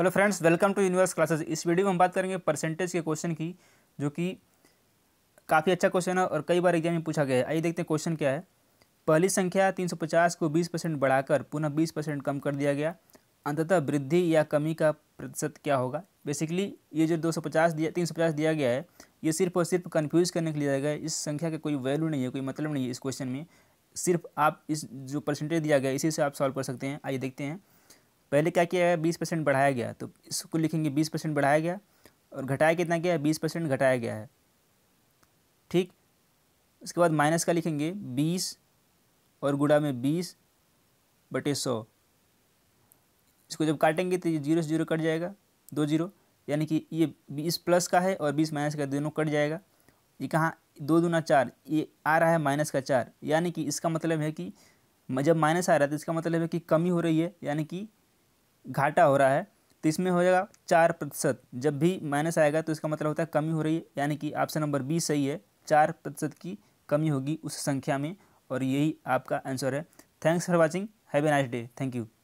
hello friends welcome to universe classes इस video में हम बात करेंगे परसेंटेज के क्वेश्चन की जो कि काफ़ी अच्छा क्वेश्चन है और कई बार एग्जाम में पूछा गया है आइए देखते हैं क्वेश्चन क्या है पहली संख्या 350 को 20 परसेंट बढ़ाकर पुनः 20 परसेंट कम कर दिया गया अंततः वृद्धि या कमी का प्रतिशत क्या होगा बेसिकली ये जो दो दिया तीन दिया गया है ये सिर्फ और सिर्फ कन्फ्यूज़ करने के लिए दिया गया है इस संख्या का कोई वैल्यू नहीं है कोई मतलब नहीं है इस क्वेश्चन में सिर्फ आप इस जो परसेंटेज दिया गया इसी से आप सॉल्व कर सकते हैं आइए देखते हैं पहले क्या किया गया बीस परसेंट बढ़ाया गया तो इसको लिखेंगे बीस परसेंट बढ़ाया गया और घटाया कितना गया है बीस परसेंट घटाया गया है ठीक उसके बाद माइनस का लिखेंगे बीस और गुड़ा में बीस बटे सौ इसको जब काटेंगे तो ये जीरो से जीरो कट जाएगा दो जीरो यानी कि ये बीस प्लस का है और बीस माइनस का दोनों कट जाएगा ये कहाँ दो दूना चार ये आ रहा है माइनस का चार यानी कि इसका मतलब है कि जब माइनस आ रहा है तो इसका मतलब है कि कमी हो रही है यानी कि घाटा हो रहा है तो इसमें हो जाएगा चार प्रतिशत जब भी माइनस आएगा तो इसका मतलब होता है कमी हो रही है यानी कि ऑप्शन नंबर बी सही है चार प्रतिशत की कमी होगी उस संख्या में और यही आपका आंसर है thanks for watching have a nice day thank you